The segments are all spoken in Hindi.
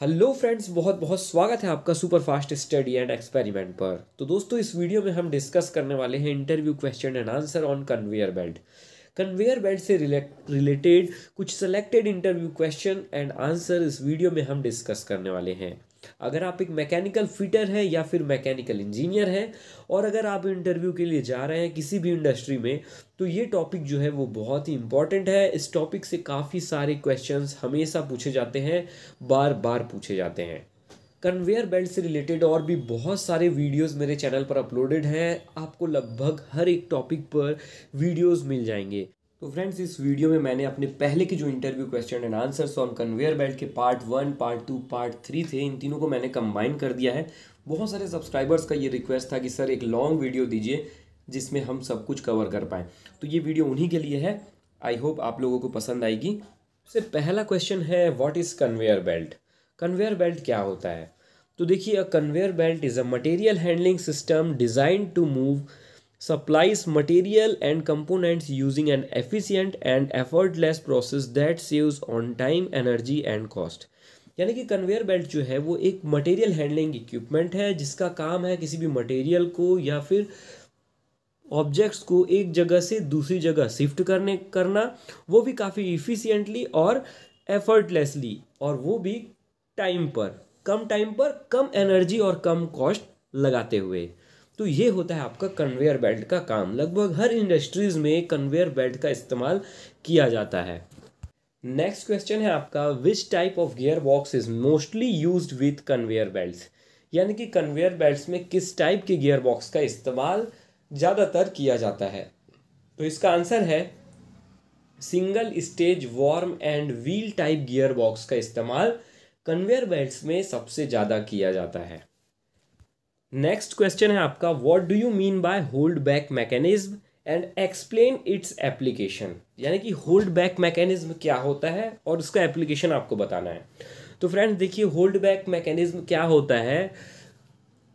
हेलो फ्रेंड्स बहुत बहुत स्वागत है आपका super fast study and experiment पर तो दोस्तों इस वीडियो में हम डिस्कस करने वाले हैं interview question and answer on conveyor belt conveyor belt से रिलेटेड कुछ selected interview question and answer इस वीडियो में हम डिस्कस करने वाले हैं अगर आप एक मैकेनिकल फिटर हैं या फिर मैकेनिकल इंजीनियर हैं और अगर आप इंटरव्यू के लिए जा रहे हैं किसी भी इंडस्ट्री में तो ये टॉपिक जो है वो बहुत ही इंपॉर्टेंट है इस टॉपिक से काफ़ी सारे क्वेश्चंस हमेशा पूछे जाते हैं बार बार पूछे जाते हैं कन्वेयर बेल्ट से रिलेटेड और भी बहुत सारे वीडियोस मेरे चैनल पर अपलोडेड हैं आपको लगभग हर एक टॉपिक पर वीडियोस मिल जाएंगे तो फ्रेंड्स इस वीडियो में मैंने अपने पहले के जो interview question and answers on conveyor belt के part one part two part three थे इन तीनों को मैंने कंबाइन कर दिया है बहुत सारे सब्सक्राइबर्स का ये रिक्वेस्ट था कि सर एक लॉन्ग वीडियो दीजिए जिसमें हम सब कुछ कवर कर पाएँ तो ये वीडियो उन्हीं के लिए है आई होप आप लोगों को पसंद आएगी सबसे पहला क्वेश्चन है what is conveyor belt conveyor belt क्या होता है तो देखिए a conveyor belt is a material handling system design to move supplies material and components using an efficient and effortless process that saves on time energy and cost यानी कि कन्वेयर बेल्ट जो है वो एक मटेरियल हैंडलिंग इक्विपमेंट है जिसका काम है किसी भी मटेरियल को या फिर ऑब्जेक्ट्स को एक जगह से दूसरी जगह शिफ्ट करने करना वो भी काफ़ी इफ़िशियंटली और एफर्टलेसली और वो भी टाइम पर कम टाइम पर कम एनर्जी और कम कॉस्ट लगाते हुए तो ये होता है आपका कन्वेयर बेल्ट का काम लगभग हर इंडस्ट्रीज़ में कन्वेयर बेल्ट का इस्तेमाल किया जाता है नेक्स्ट क्वेश्चन है आपका which type of gear box is mostly use with conveyor belt यानी कि कन्वेयर बेल्ट में किस टाइप के गियर बॉक्स का इस्तेमाल ज़्यादातर किया जाता है तो इसका आंसर है single stage worm and wheel type gear box का इस्तेमाल कन्वेयर बेल्ट में सबसे ज़्यादा किया जाता है नेक्स्ट क्वेश्चन है आपका what do you mean by hold back mechanism and explain its application यानी कि होल्ड बैक मैकेनिज्म क्या होता है और उसका एप्लीकेशन आपको बताना है तो फ्रेंड्स देखिए होल्ड बैक मैकेनिज्म क्या होता है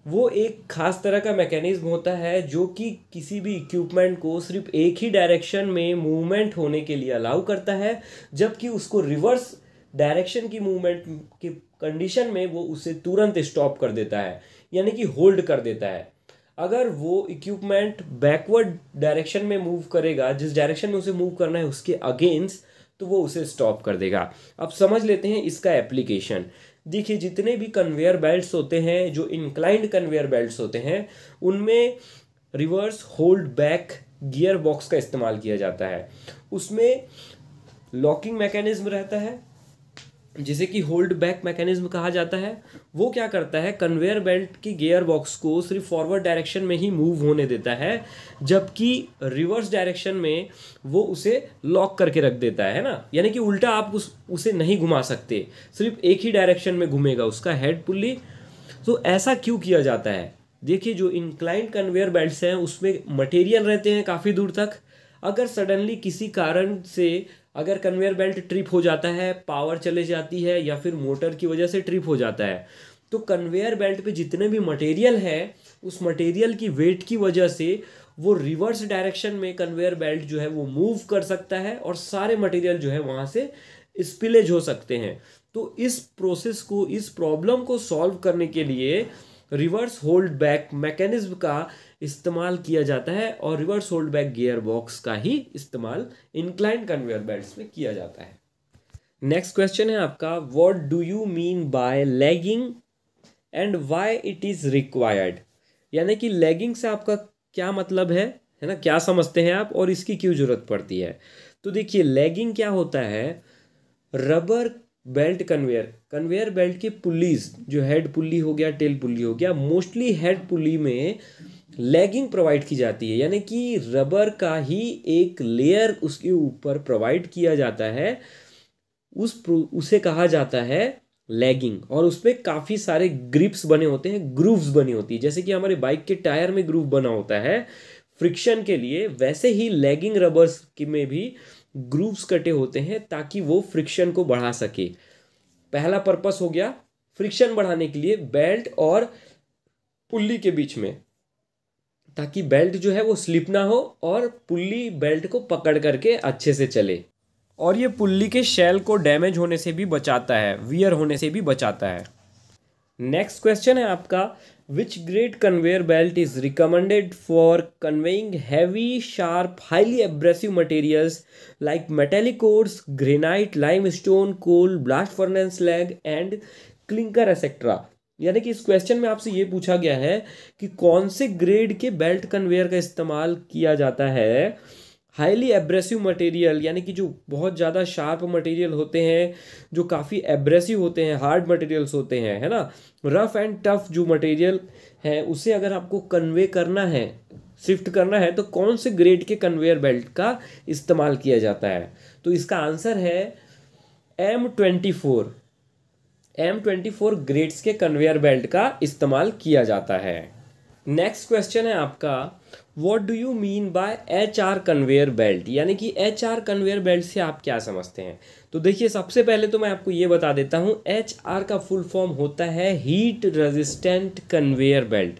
वो एक खास तरह का मैकेनिज्म होता है जो कि किसी भी इक्विपमेंट को सिर्फ एक ही डायरेक्शन में मूवमेंट होने के लिए अलाउ करता है जबकि उसको रिवर्स डायरेक्शन की मूवमेंट के कंडीशन में वो उसे तुरंत स्टॉप कर देता है यानी कि होल्ड कर देता है अगर वो इक्विपमेंट बैकवर्ड डायरेक्शन में मूव करेगा जिस डायरेक्शन में उसे मूव करना है उसके अगेंस्ट तो वो उसे स्टॉप कर देगा अब समझ लेते हैं इसका एप्लीकेशन देखिए जितने भी कन्वेयर बेल्ट्स होते हैं जो इंक्लाइंड कन्वेयर बेल्ट्स होते हैं उनमें reverse hold back gear box का इस्तेमाल किया जाता है उसमें लॉकिंग मैकेनिज्म रहता है जिसे कि होल्ड बैक मैकेनिज्म कहा जाता है वो क्या करता है कन्वेयर बेल्ट की गेयर बॉक्स को सिर्फ फॉरवर्ड डायरेक्शन में ही मूव होने देता है जबकि रिवर्स डायरेक्शन में वो उसे लॉक करके रख देता है ना यानी कि उल्टा आप उस उसे नहीं घुमा सकते सिर्फ एक ही डायरेक्शन में घूमेगा उसका हेड पुल्ली तो ऐसा क्यों किया जाता है देखिए जो इंक्लाइंड कन्वेयर बेल्ट हैं उसमें मटेरियल रहते हैं काफ़ी दूर तक अगर सडनली किसी कारण से अगर कन्वेयर बेल्ट ट्रिप हो जाता है पावर चले जाती है या फिर मोटर की वजह से ट्रिप हो जाता है तो कन्वेयर बेल्ट पे जितने भी मटेरियल है उस मटेरियल की वेट की वजह से वो रिवर्स डायरेक्शन में कन्वेयर बेल्ट जो है वो मूव कर सकता है और सारे मटेरियल जो है वहाँ से स्पिलेज हो सकते हैं तो इस प्रोसेस को इस प्रॉब्लम को सॉल्व करने के लिए रिवर्स होल्ड बैक मैकेनिज्म का इस्तेमाल किया जाता है और reverse hold back gear box का ही इस्तेमाल इंक्लाइन कन्वेयर बेल्ट में किया जाता है नेक्स्ट क्वेश्चन है आपका what do you mean by lagging and why it is required यानी कि लेगिंग से आपका क्या मतलब है है ना क्या समझते हैं आप और इसकी क्यों ज़रूरत पड़ती है तो देखिए लेगिंग क्या होता है rubber belt conveyor conveyor belt की पुलिस जो हेड पुली हो गया टेल पुली हो गया मोस्टली हेड पुली में लेगिंग प्रोवाइड की जाती है यानी कि रबर का ही एक लेयर उसके ऊपर प्रोवाइड किया जाता है उस उसे कहा जाता है लेगिंग और उस पर काफ़ी सारे ग्रिप्स बने होते हैं ग्रूव्स बनी होती है जैसे कि हमारे बाइक के टायर में ग्रूव बना होता है फ्रिक्शन के लिए वैसे ही लेगिंग रबर्स में भी ग्रूव्स कटे होते हैं ताकि वो फ्रिक्शन को बढ़ा सके पहला पर्पस हो गया फ्रिक्शन बढ़ाने के लिए बेल्ट और पुल्ली के बीच में ताकि बेल्ट जो है वो स्लिप ना हो और पुल्ली बेल्ट को पकड़ करके अच्छे से चले और ये पुल्ली के शेल को डैमेज होने से भी बचाता है वियर होने से भी बचाता है नेक्स्ट क्वेश्चन है आपका which grade conveyor belt is recommended for conveying heavy sharp highly abrasive materials like metallic ores granite limestone coal blast furnace slag and clinker etcetera यानी कि इस क्वेश्चन में आपसे ये पूछा गया है कि कौन से ग्रेड के बेल्ट कन्वेयर का इस्तेमाल किया जाता है हाईली एब्रेसिव मटेरियल यानी कि जो बहुत ज़्यादा शार्प मटेरियल होते हैं जो काफ़ी एब्रेसिव होते हैं हार्ड मटेरियल्स होते हैं है ना रफ़ एंड टफ जो मटेरियल है उसे अगर आपको कन्वे करना है शिफ्ट करना है तो कौन से ग्रेड के कन्वेयर बेल्ट का इस्तेमाल किया जाता है तो इसका आंसर है M twenty four M twenty four grades के कन्वेयर बेल्ट का इस्तेमाल किया जाता है नेक्स्ट क्वेश्चन है आपका what do you mean by H R conveyor belt यानी कि एच आर कन्वेयर बेल्ट से आप क्या समझते हैं तो देखिए सबसे पहले तो मैं आपको ये बता देता हूँ एच आर का फुल फॉर्म होता है हीट रेजिस्टेंट कन्वेयर बेल्ट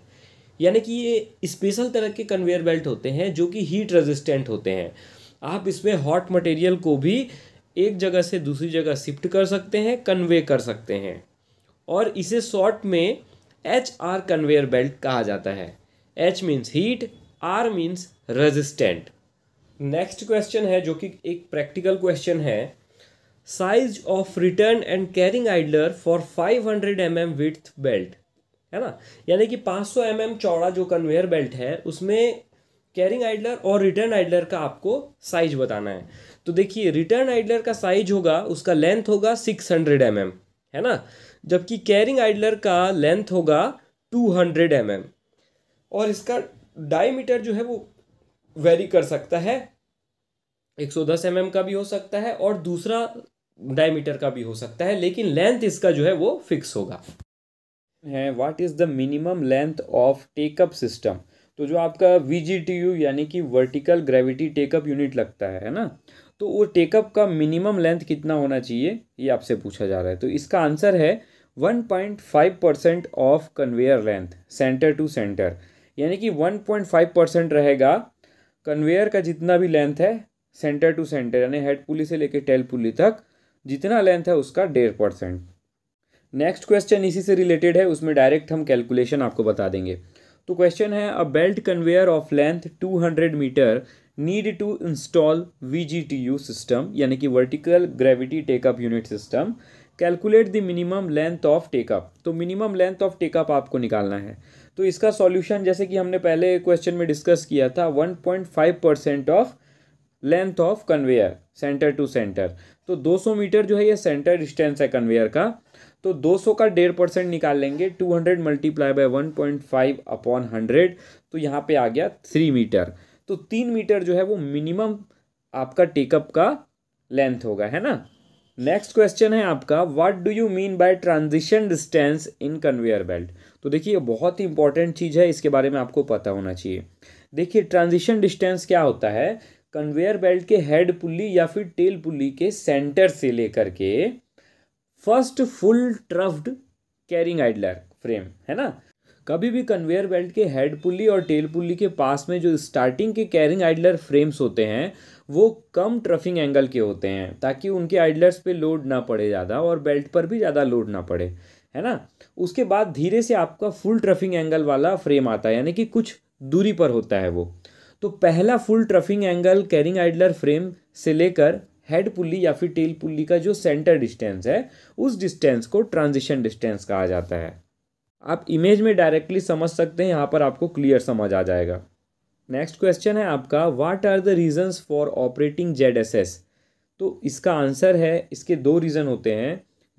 यानी कि ये स्पेशल तरह के कन्वेयर बेल्ट होते हैं जो कि हीट रेजिस्टेंट होते हैं आप इसमें हॉट मटेरियल को भी एक जगह से दूसरी जगह शिफ्ट कर सकते हैं कन्वे कर सकते हैं और इसे शॉर्ट में एच आर कन्वेयर बेल्ट कहा जाता है H means heat R means resistant next question है जो कि एक प्रैक्टिकल क्वेश्चन है size of return and carrying idler for 500 hundred M M with belt है ना यानी कि 500 सौ mm चौड़ा जो कन्वेयर बेल्ट है उसमें कैरिंग आइडलर और रिटर्न आइडलर का आपको साइज बताना है तो देखिए रिटर्न आइडलर का साइज होगा उसका लेंथ होगा 600 हंड्रेड mm, है ना जबकि कैरिंग आइडलर का लेंथ होगा 200 हंड्रेड mm, और इसका डायमीटर जो है वो वेरी कर सकता है 110 सौ mm का भी हो सकता है और दूसरा डायमीटर का भी हो सकता है लेकिन लेंथ इसका जो है वो फिक्स होगा है what is the minimum length of take up system तो जो आपका वी यानी कि वर्टिकल ग्रेविटी टेकअप यूनिट लगता है है ना तो वो टेकअप का मिनिमम लेंथ कितना होना चाहिए ये आपसे पूछा जा रहा है तो इसका आंसर है five percent of conveyor length centre to centre यानी कि वन पॉइंट फाइव परसेंट रहेगा कन्वेयर का जितना भी लेंथ है सेंटर टू सेंटर यानी हेड पुली से लेकर टेल पुली तक जितना लेंथ है उसका डेढ़ परसेंट नेक्स्ट क्वेश्चन इसी से रिलेटेड है उसमें डायरेक्ट हम कैलकुलेशन आपको बता देंगे तो क्वेश्चन है a belt conveyor of length 200 metre need to install we system यानी कि vertical gravity take up unit system calculate the minimum length of take up तो मिनिमम लेंथ ऑफ टेकअप आपको निकालना है तो इसका सॉल्यूशन जैसे कि हमने पहले क्वेश्चन में डिस्कस किया था one point five percent of length of conveyor centre to centre तो 200 मीटर जो है ये सेंटर डिस्टेंस है कन्वेयर का तो 200 का डेढ़ परसेंट निकाल लेंगे 200 hundred multiply by one point five upon hundred तो यहाँ पे आ गया थ्री मीटर तो तीन मीटर जो है वो मिनिमम आपका टेकअप का लेंथ होगा है ना नेक्स्ट क्वेश्चन है आपका what do you mean by transition distance in conveyor belt तो देखिए बहुत ही इंपॉर्टेंट चीज़ है इसके बारे में आपको पता होना चाहिए देखिए ट्रांजिशन डिस्टेंस क्या होता है कन्वेयर बेल्ट के हेड पुल्ली या फिर टेल पुल्ली के सेंटर से लेकर के first full troughed carrying idler frame है ना कभी भी कन्वेयर बेल्ट के हेड पुली और टेल पुली के पास में जो स्टार्टिंग के कैरिंग आइडलर फ्रेम्स होते हैं वो कम ट्रफिंग एंगल के होते हैं ताकि उनके आइडलर्स पे लोड ना पड़े ज़्यादा और बेल्ट पर भी ज़्यादा लोड ना पड़े है ना उसके बाद धीरे से आपका फुल ट्रफिंग एंगल वाला फ्रेम आता है यानी कि कुछ दूरी पर होता है वो तो पहला full troughing angle carrying idler frame से लेकर हेड पुल्ली या फिर टेल पुल्ली का जो सेंटर डिस्टेंस है उस डिस्टेंस को ट्रांजिशन डिस्टेंस कहा जाता है आप इमेज में डायरेक्टली समझ सकते हैं यहाँ पर आपको क्लियर समझ आ जाएगा नेक्स्ट क्वेश्चन है आपका what are the reasons for operating Z S S तो इसका आंसर है इसके दो रीज़न होते हैं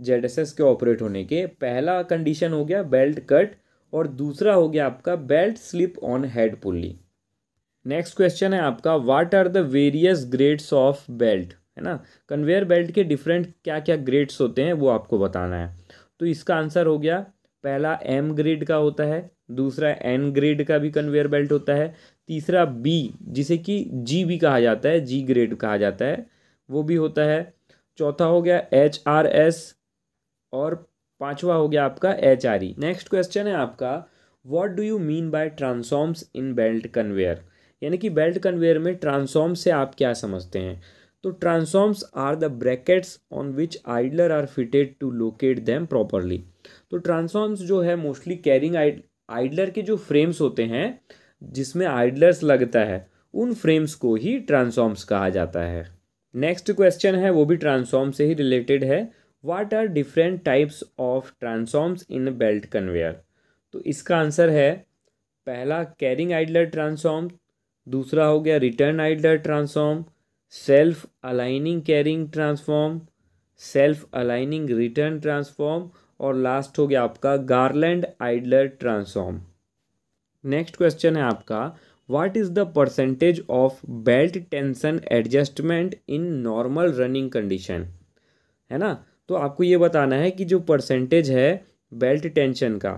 जेड एस एस के ऑपरेट होने के पहला कंडीशन हो गया बेल्ट कट और दूसरा हो गया आपका belt slip on head pulley next question है आपका what are the various grades of belt है ना कन्वेयर बेल्ट के डिफरेंट क्या क्या ग्रेड्स होते हैं वो आपको बताना है तो इसका आंसर हो गया पहला एम ग्रेड का होता है दूसरा एन ग्रेड का भी कन्वेयर बेल्ट होता है तीसरा बी जिसे कि जी भी कहा जाता है जी ग्रेड कहा जाता है वो भी होता है चौथा हो गया एच आर एस और पांचवा हो गया आपका H R E next question है आपका what do you mean by transforms in belt conveyor यानी कि बेल्ट कन्वेयर में ट्रांसफॉर्म से आप क्या समझते हैं तो transforms are the brackets on which idler are fitted to locate them properly तो ट्रांसफॉर्म्स जो है मोस्टली कैरिंग आइडलर के जो फ्रेम्स होते हैं जिसमें आइडलर्स लगता है उन फ्रेम्स को ही ट्रांसफॉर्म्स कहा जाता है नेक्स्ट क्वेश्चन है वो भी ट्रांसफॉर्म से ही रिलेटेड है what are different types of transforms in belt conveyor तो इसका आंसर है पहला कैरिंग आइडलर ट्रांसफॉर्म दूसरा हो गया return idler transform self aligning carrying transform self aligning return transform और लास्ट हो गया आपका garland idler transform next question है आपका what is the percentage of belt tension adjustment in normal running condition है ना तो आपको ये बताना है कि जो परसेंटेज है बेल्ट टेंशन का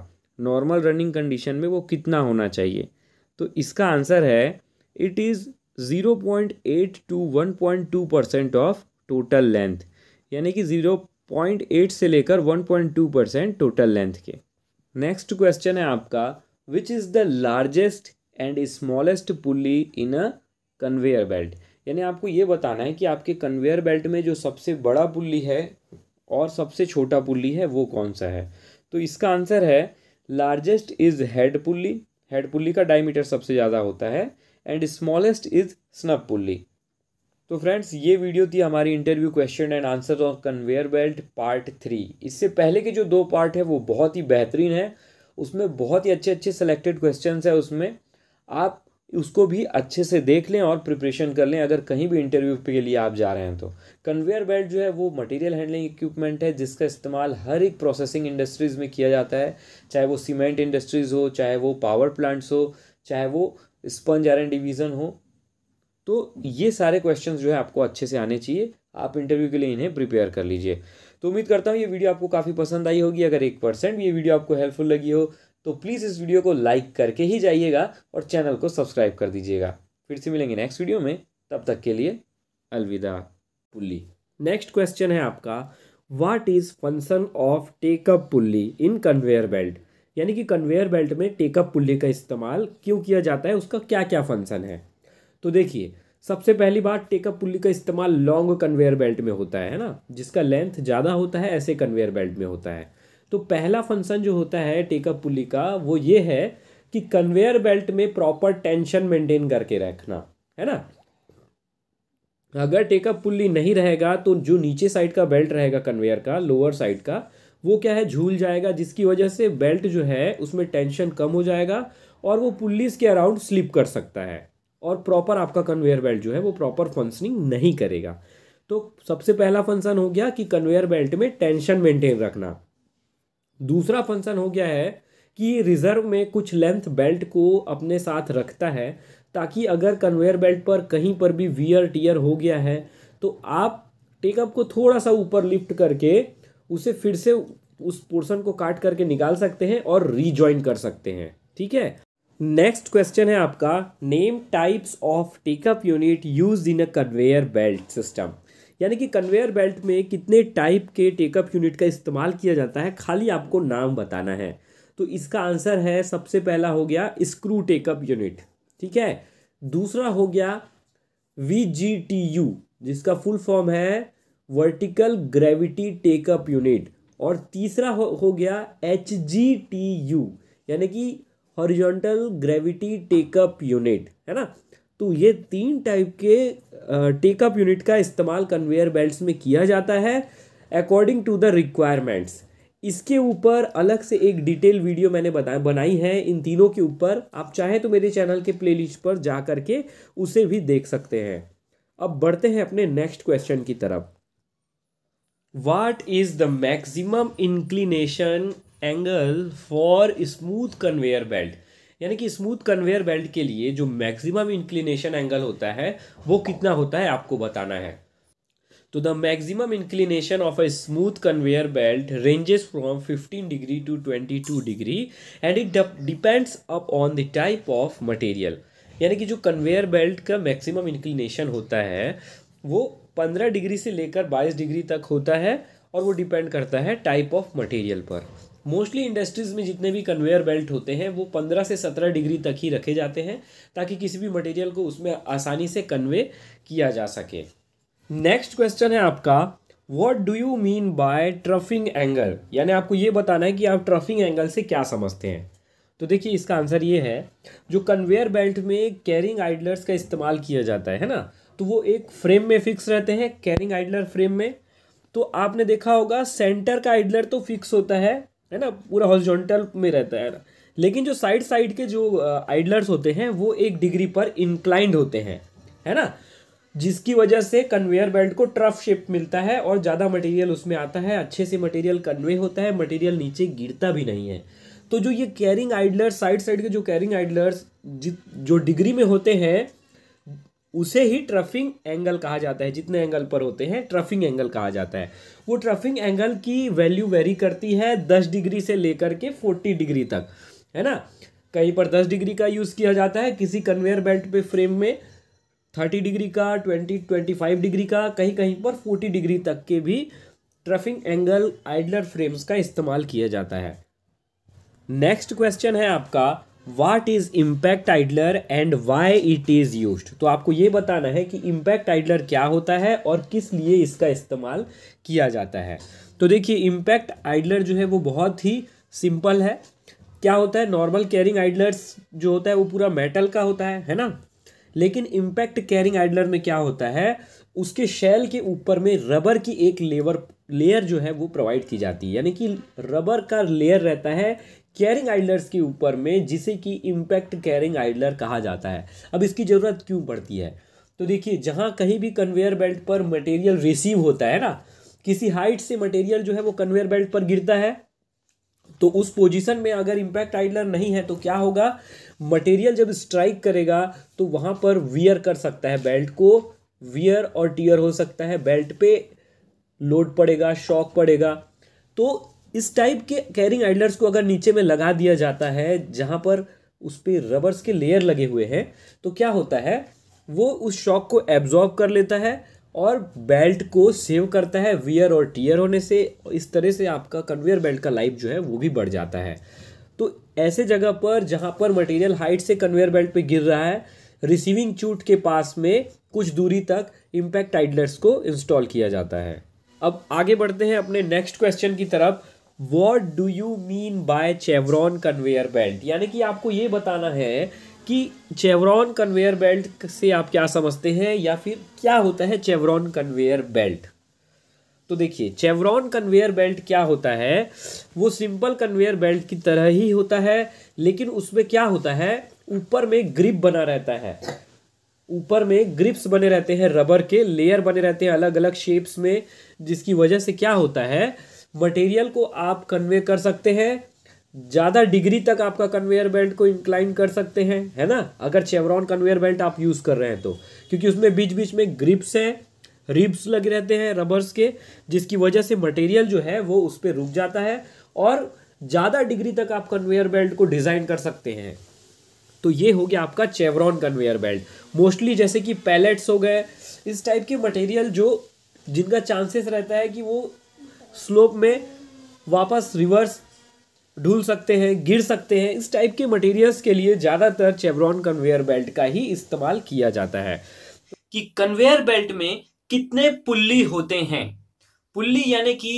नॉर्मल रनिंग कंडीशन में वो कितना होना चाहिए तो इसका आंसर है it is zero point eight two one point two percent of total length यानी कि ज़ीरो पॉइंट एट से लेकर one point two percent total length के नेक्स्ट क्वेश्चन है आपका which is the largest and smallest pulley in a conveyor belt यानी आपको ये बताना है कि आपके कन्वेयर बेल्ट में जो सबसे बड़ा पुली है और सबसे छोटा पुली है वो कौन सा है तो इसका आंसर है largest is head pulley head pulley का डायमीटर सबसे ज़्यादा होता है and smallest is snub pulley तो फ्रेंड्स ये वीडियो थी हमारी interview question and answer of conveyor belt part three इससे पहले के जो दो पार्ट है वो बहुत ही बेहतरीन है उसमें बहुत ही अच्छे अच्छे सेलेक्टेड क्वेश्चन है उसमें आप उसको भी अच्छे से देख लें और प्रिपरेशन कर लें अगर कहीं भी इंटरव्यू के लिए आप जा रहे हैं तो कन्वेयर बेल्ट जो है वो मटेरियल हैंडलिंग इक्विपमेंट है जिसका इस्तेमाल हर एक प्रोसेसिंग इंडस्ट्रीज़ में किया जाता है चाहे वो सीमेंट इंडस्ट्रीज़ हो चाहे वो पावर प्लांट्स हो चाहे वो स्पंज आर डिवीज़न हो तो ये सारे क्वेश्चन जो है आपको अच्छे से आने चाहिए आप इंटरव्यू के लिए इन्हें प्रिपेयर कर लीजिए तो उम्मीद करता हूँ ये वीडियो आपको काफ़ी पसंद आई होगी अगर एक परसेंट भी ये वीडियो आपको हेल्पफुल लगी हो तो प्लीज़ इस वीडियो को लाइक करके ही जाइएगा और चैनल को सब्सक्राइब कर दीजिएगा फिर से मिलेंगे नेक्स्ट वीडियो में तब तक के लिए अलविदा पुल्ली नेक्स्ट क्वेश्चन है आपका what is function of take up pulley in conveyor belt यानी कि कन्वेयर बेल्ट में टेकअप पुल्ली का इस्तेमाल क्यों किया जाता है उसका क्या क्या फंक्शन है तो देखिए सबसे पहली बात टेकअप पुल्ली का इस्तेमाल लॉन्ग कन्वेयर बेल्ट में होता है ना जिसका लेंथ ज़्यादा होता है ऐसे कन्वेयर बेल्ट में होता है तो पहला फंक्शन जो होता है टेकअप पुल्ली का वो ये है कि कन्वेयर बेल्ट में प्रॉपर टेंशन मेंटेन करके रखना है ना अगर टेकअप पुल्ली नहीं रहेगा तो जो नीचे साइड का बेल्ट रहेगा कन्वेयर का लोअर साइड का वो क्या है झूल जाएगा जिसकी वजह से बेल्ट जो है उसमें टेंशन कम हो जाएगा और वो पुल्लीस के अराउंड स्लिप कर सकता है और प्रॉपर आपका कन्वेयर बेल्ट जो है वो प्रॉपर फंक्शनिंग नहीं करेगा तो सबसे पहला फंक्शन हो गया कि कन्वेयर बेल्ट में टेंशन मेंटेन रखना दूसरा फंक्शन हो गया है कि रिजर्व में कुछ लेंथ बेल्ट को अपने साथ रखता है ताकि अगर कन्वेयर बेल्ट पर कहीं पर भी वियर टीयर हो गया है तो आप टेकअप को थोड़ा सा ऊपर लिफ्ट करके उसे फिर से उस पोर्शन को काट करके निकाल सकते हैं और रीजॉइन कर सकते हैं ठीक है नेक्स्ट क्वेश्चन है आपका name types of take up unit use in a conveyor belt system यानी कि कन्वेयर बेल्ट में कितने टाइप के टेकअप यूनिट का इस्तेमाल किया जाता है खाली आपको नाम बताना है तो इसका आंसर है सबसे पहला हो गया स्क्रू टेकअप यूनिट ठीक है दूसरा हो गया वी जी टी यू जिसका फुल फॉर्म है वर्टिकल ग्रेविटी टेकअप यूनिट और तीसरा हो, हो गया एच जी टी यू यानी कि हॉरिजॉन्टल ग्रेविटी टेकअप यूनिट है ना तो ये तीन टाइप के टेकअप यूनिट का इस्तेमाल कन्वेयर बेल्ट में किया जाता है अकॉर्डिंग टू द रिक्वायरमेंट्स इसके ऊपर अलग से एक डिटेल वीडियो मैंने बता बनाई है इन तीनों के ऊपर आप चाहे तो मेरे चैनल के प्लेलिस्ट पर जा करके उसे भी देख सकते हैं अब बढ़ते हैं अपने नेक्स्ट क्वेश्चन की तरफ what is the maximum inclination angle for smooth conveyor belt यानी कि स्मूथ कन्वेयर बेल्ट के लिए जो मैक्सिमम इंक्लिनेशन एंगल होता है वो कितना होता है आपको बताना है तो the maximum inclination of a smooth conveyor belt ranges from 15 degree to 22 degree and it depends up on the type of material यानी कि जो कन्वेयर बेल्ट का मैक्सिमम इंक्लिनेशन होता है वो 15 डिग्री से लेकर 22 डिग्री तक होता है और वो डिपेंड करता है टाइप ऑफ मटेरियल पर मोस्टली इंडस्ट्रीज़ में जितने भी कन्वेयर बेल्ट होते हैं वो पंद्रह से सत्रह डिग्री तक ही रखे जाते हैं ताकि किसी भी मटेरियल को उसमें आसानी से कन्वे किया जा सके नेक्स्ट क्वेश्चन है आपका what do you mean by troughing angle यानी आपको ये बताना है कि आप ट्रफिंग एंगल से क्या समझते हैं तो देखिए इसका आंसर ये है जो कन्वेयर बेल्ट में कैरिंग आइडलर्स का इस्तेमाल किया जाता है ना तो वो एक फ्रेम में फिक्स रहते हैं कैरिंग आइडलर फ्रेम में तो आपने देखा होगा सेंटर का आइडलर तो फिक्स होता है है ना पूरा हॉरिजॉन्टल में रहता है ना लेकिन जो साइड साइड के जो आइडलर्स होते हैं वो एक डिग्री पर इंक्लाइंड होते हैं है ना जिसकी वजह से कन्वेयर बेल्ट को ट्रफ शेप मिलता है और ज़्यादा मटेरियल उसमें आता है अच्छे से मटेरियल कन्वे होता है मटेरियल नीचे गिरता भी नहीं है तो जो ये कैरिंग आइडलर्स साइड साइड के जो कैरिंग आइडलर्स जो डिग्री में होते हैं उसे ही ट्रफिंग एंगल कहा जाता है जितने एंगल पर होते हैं ट्रफिंग एंगल कहा जाता है वो ट्रफिंग एंगल की वैल्यू वेरी करती है दस डिग्री से लेकर के फोर्टी डिग्री तक है ना कहीं पर दस डिग्री का यूज़ किया जाता है किसी कन्वेयर बेल्ट पे फ्रेम में थर्टी डिग्री का ट्वेंटी ट्वेंटी फाइव डिग्री का कहीं कहीं पर फोर्टी डिग्री तक के भी ट्रफिंग एंगल आइडलर फ्रेम्स का इस्तेमाल किया जाता है नेक्स्ट क्वेश्चन है आपका what is impact idler and why it is use तो आपको ये बताना है कि इम्पैक्ट आइडलर क्या होता है और किस लिए इसका इस्तेमाल किया जाता है तो देखिए इम्पैक्ट आइडलर जो है वो बहुत ही सिंपल है क्या होता है नॉर्मल कैरिंग आइडलर्स जो होता है वो पूरा मेटल का होता है है ना लेकिन इम्पैक्ट कैरिंग आइडलर में क्या होता है उसके शेल के ऊपर में रबर की एक लेवर लेयर जो है वो प्रोवाइड की जाती है यानी कि रबर का लेयर रहता है कैरिंग आइडलर्स के ऊपर में जिसे कि इम्पैक्ट कैरिंग आइडलर कहा जाता है अब इसकी ज़रूरत क्यों पड़ती है तो देखिए जहाँ कहीं भी कन्वेयर बेल्ट पर मटेरियल रिसीव होता है ना किसी हाइट से मटेरियल जो है वो कन्वेयर बेल्ट पर गिरता है तो उस पोजीशन में अगर इम्पैक्ट आइडलर नहीं है तो क्या होगा मटेरियल जब स्ट्राइक करेगा तो वहाँ पर वियर कर सकता है बेल्ट को वियर और टीयर हो सकता है बेल्ट पे लोड पड़ेगा शॉक पड़ेगा तो इस टाइप के कैरिंग आइडलर्स को अगर नीचे में लगा दिया जाता है जहाँ पर उस पर रबर्स के लेयर लगे हुए हैं तो क्या होता है वो उस शॉक को एब्जॉर्ब कर लेता है और बेल्ट को सेव करता है वियर और टीयर होने से इस तरह से आपका कन्वेयर बेल्ट का लाइफ जो है वो भी बढ़ जाता है तो ऐसे जगह पर जहाँ पर मटेरियल हाइट से कन्वेयर बेल्ट पे गिर रहा है रिसीविंग चूट के पास में कुछ दूरी तक इम्पैक्ट आइडलर्स को इंस्टॉल किया जाता है अब आगे बढ़ते हैं अपने नेक्स्ट क्वेश्चन की तरफ what do you mean by chevron conveyor belt यानी कि आपको ये बताना है कि चेवरॉन कन्वेयर बेल्ट से आप क्या समझते हैं या फिर क्या होता है चेवरॉन कन्वेयर बेल्ट तो देखिए चेवरॉन कन्वेयर बेल्ट क्या होता है वो सिंपल कन्वेयर बेल्ट की तरह ही होता है लेकिन उसमें क्या होता है ऊपर में ग्रिप बना रहता है ऊपर में ग्रिप्स बने रहते हैं रबर के लेयर बने रहते हैं अलग अलग शेप्स में जिसकी वजह से क्या होता है मटेरियल को आप कन्वे कर सकते हैं ज़्यादा डिग्री तक आपका कन्वेयर बेल्ट को इंक्लाइन कर सकते हैं है ना अगर चेवरॉन कन्वेयर बेल्ट आप यूज़ कर रहे हैं तो क्योंकि उसमें बीच बीच में ग्रिप्स हैं रिब्स लगे रहते हैं रबर्स के जिसकी वजह से मटेरियल जो है वो उस पर रुक जाता है और ज़्यादा डिग्री तक आप कन्वेयर बेल्ट को डिज़ाइन कर सकते हैं तो ये हो गया आपका चेवरॉन कन्वेयर बेल्ट मोस्टली जैसे कि पैलेट्स हो गए इस टाइप के मटेरियल जो जिनका चांसेस रहता है कि वो स्लोप में वापस रिवर्स ढूल सकते हैं गिर सकते हैं इस टाइप के मटेरियल्स के लिए ज़्यादातर चेवरॉन कन्वेयर बेल्ट का ही इस्तेमाल किया जाता है कि कन्वेयर बेल्ट में कितने पुल्ली होते हैं पुल्ली यानी कि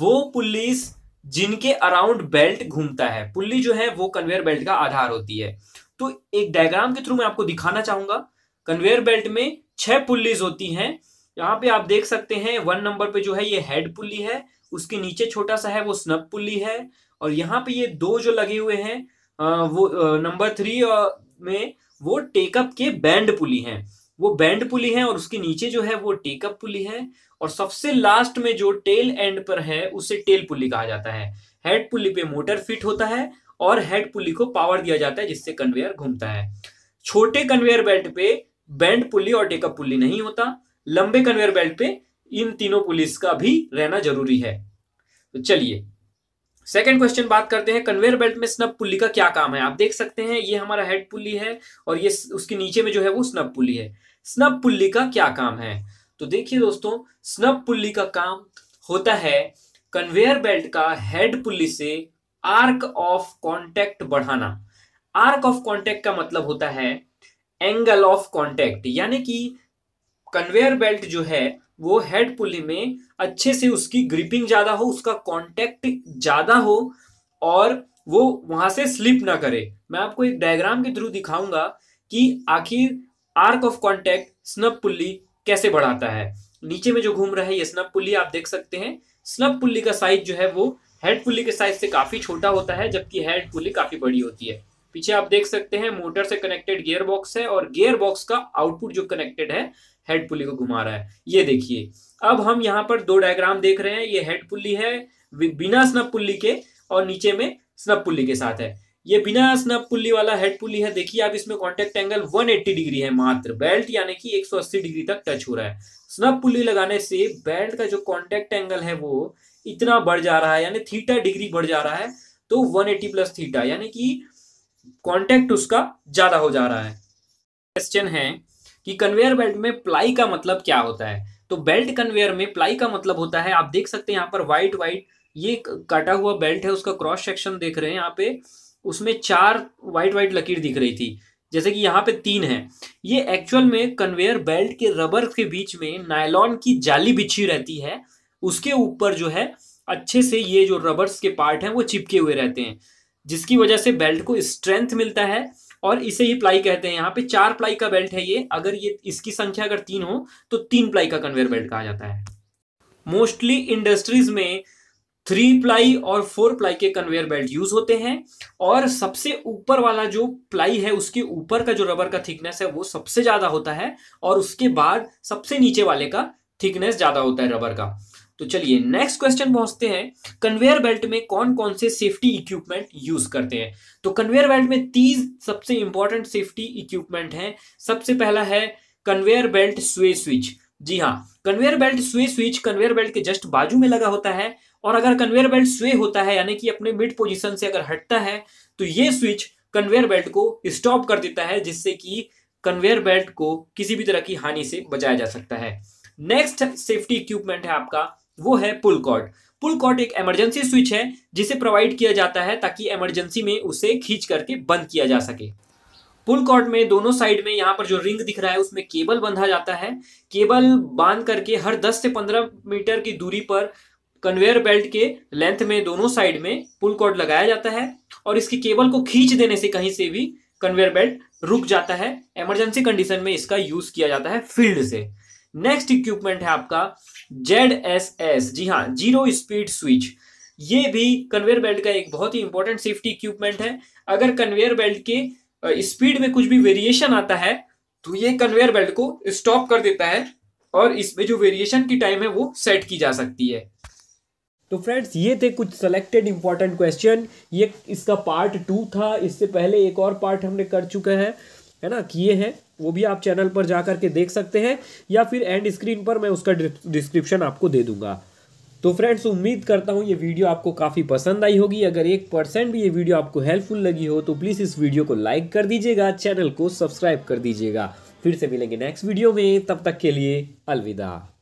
वो पुल्लीस जिनके अराउंड बेल्ट घूमता है पुल्ली जो है वो कन्वेयर बेल्ट का आधार होती है तो एक डायग्राम के थ्रू मैं आपको दिखाना चाहूंगा कन्वेयर बेल्ट में छह पुल्लीज होती हैं यहाँ पे आप देख सकते हैं वन नंबर पे जो है ये हेड पुली है उसके नीचे छोटा सा है वो स्नब पुली है और यहाँ पे ये दो जो लगे हुए हैं वो नंबर थ्री में वो टेकअप के बैंड पुली हैं वो बैंड पुली है और उसके नीचे जो है वो टेकअप पुली है और सबसे लास्ट में जो टेल एंड पर है उसे टेल पुली कहा जाता है हेड पुली पे मोटर फिट होता है और हेड पुली को पावर दिया जाता है जिससे कन्वेयर घूमता है छोटे कन्वेयर बेल्ट पे बैंड पुली और टेकअप पुली नहीं होता लंबे कन्वेयर बेल्ट पे इन तीनों पुलिस का भी रहना जरूरी है तो चलिए सेकेंड क्वेश्चन बात करते हैं कन्वेयर बेल्ट में स्नब पुली का क्या काम है आप देख सकते हैं ये हमारा हेड पुली है और ये उसके नीचे में जो है वो स्नब पुली है स्नब पुली का क्या काम है तो देखिए दोस्तों स्नब पुली का काम होता है कन्वेयर बेल्ट का हेड पुली से आर्क ऑफ कांटेक्ट बढ़ाना आर्क ऑफ कांटेक्ट का मतलब होता है एंगल ऑफ कॉन्टेक्ट यानी कि कन्वेयर बेल्ट जो है वो हेड पुली में अच्छे से उसकी ग्रिपिंग ज़्यादा हो उसका कॉन्टेक्ट ज़्यादा हो और वो वहां से स्लिप ना करे मैं आपको एक डायग्राम के थ्रू दिखाऊंगा कि आखिर arc of contact snub pulley कैसे बढ़ाता है नीचे में जो घूम रहा है ये स्नब पुल्ली आप देख सकते हैं स्नब पुल्ली का साइज जो है वो हेड पुल्ली के साइज से काफ़ी छोटा होता है जबकि हेड पुल्ली काफ़ी बड़ी होती है पीछे आप देख सकते हैं मोटर से कनेक्टेड गियर बॉक्स है और गियर बॉक्स का आउटपुट जो कनेक्टेड है हेड पुली को घुमा रहा है ये देखिए अब हम यहाँ पर दो डायग्राम देख रहे हैं ये हेड पुल्ली है बिना स्नप पुल्ली के और नीचे में स्नप पुली के साथ है ये बिना स्नप पुली वाला हेड पुली है देखिए आप इसमें कॉन्टेक्ट एंगल 180 डिग्री है मात्र बेल्ट यानी कि 180 डिग्री तक टच हो रहा है स्नप पुल्ली लगाने से बेल्ट का जो कॉन्टेक्ट एंगल है वो इतना बढ़ जा रहा है यानी थीटा डिग्री बढ़ जा रहा है तो 180 प्लस थीटा यानी कि कांटेक्ट उसका ज्यादा हो जा रहा है क्वेश्चन है कि कन्वेयर बेल्ट में प्लाई का मतलब क्या होता है तो बेल्ट कन्वेयर में प्लाई का मतलब होता है आप देख सकते हैं यहाँ पर व्हाइट व्हाइट ये काटा हुआ बेल्ट है उसका क्रॉस सेक्शन देख रहे हैं यहाँ पे उसमें चार व्हाइट व्हाइट लकीर दिख रही थी जैसे कि यहाँ पे तीन है ये एक्चुअल में कन्वेयर बेल्ट के रबर के बीच में नायलॉन की जाली बिछी रहती है उसके ऊपर जो है अच्छे से ये जो रबर्स के पार्ट हैं वो चिपके हुए रहते हैं जिसकी वजह से बेल्ट को स्ट्रेंथ मिलता है और इसे ही प्लाई कहते हैं यहाँ पे चार प्लाई का बेल्ट है ये अगर ये इसकी संख्या अगर तीन हो तो तीन प्लाई का कन्वेयर बेल्ट कहा जाता है मोस्टली इंडस्ट्रीज में थ्री प्लाई और फोर प्लाई के कन्वेयर बेल्ट यूज होते हैं और सबसे ऊपर वाला जो प्लाई है उसके ऊपर का जो रबर का थिकनेस है वो सबसे ज्यादा होता है और उसके बाद सबसे नीचे वाले का थिकनेस ज्यादा होता है रबर का तो चलिए नेक्स्ट क्वेश्चन पहुंचते हैं कन्वेयर बेल्ट में कौन कौन से सेफ्टी इक्विपमेंट यूज करते हैं तो कन्वेयर बेल्ट में तीस सबसे इंपॉर्टेंट सेफ्टी इक्विपमेंट हैं सबसे पहला है कन्वेयर बेल्ट स्वे स्विच जी हाँ conveyor belt sway switch conveyor belt के जस्ट बाजू में लगा होता है और अगर कन्वेयर बेल्ट स्वे होता है यानी कि अपने मिड पोजिशन से अगर हटता है तो ये स्विच कन्वेयर बेल्ट को स्टॉप कर देता है जिससे कि कन्वेयर बेल्ट को किसी भी तरह की हानि से बचाया जा सकता है नेक्स्ट सेफ्टी इक्विपमेंट है आपका वो है पुल कॉर्ड पुल कॉर्ड एक इमरजेंसी स्विच है जिसे प्रोवाइड किया जाता है ताकि इमरजेंसी में उसे खींच करके बंद किया जा सके पुल कॉर्ड में दोनों साइड में यहाँ पर जो रिंग दिख रहा है उसमें केबल बंधा जाता है केबल बांध करके हर 10 से 15 मीटर की दूरी पर कन्वेयर बेल्ट के लेंथ में दोनों साइड में पुल कॉर्ड लगाया जाता है और इसकी केबल को खींच देने से कहीं से भी कन्वेयर बेल्ट रुक जाता है इमरजेंसी कंडीशन में इसका यूज किया जाता है फील्ड से नेक्स्ट इक्विपमेंट है आपका जेड एस एस जी हाँ जीरो स्पीड स्विच ये भी कन्वेयर बेल्ट का एक बहुत ही इंपॉर्टेंट सेफ्टी इक्विपमेंट है अगर कन्वेयर बेल्ट के स्पीड में कुछ भी वेरिएशन आता है तो ये कन्वेयर बेल्ट को स्टॉप कर देता है और इसमें जो वेरिएशन की टाइम है वो सेट की जा सकती है तो फ्रेंड्स ये थे कुछ सेलेक्टेड इंपॉर्टेंट क्वेश्चन ये इसका पार्ट टू था इससे पहले एक और पार्ट हमने कर चुके हैं है ना किए हैं वो भी आप चैनल पर जा करके देख सकते हैं या फिर एंड स्क्रीन पर मैं उसका डिस्क्रिप्शन आपको दे दूंगा तो फ्रेंड्स उम्मीद करता हूँ ये वीडियो आपको काफ़ी पसंद आई होगी अगर एक परसेंट भी ये वीडियो आपको हेल्पफुल लगी हो तो प्लीज़ इस वीडियो को लाइक कर दीजिएगा चैनल को सब्सक्राइब कर दीजिएगा फिर से मिलेंगे नेक्स्ट वीडियो में तब तक के लिए अलविदा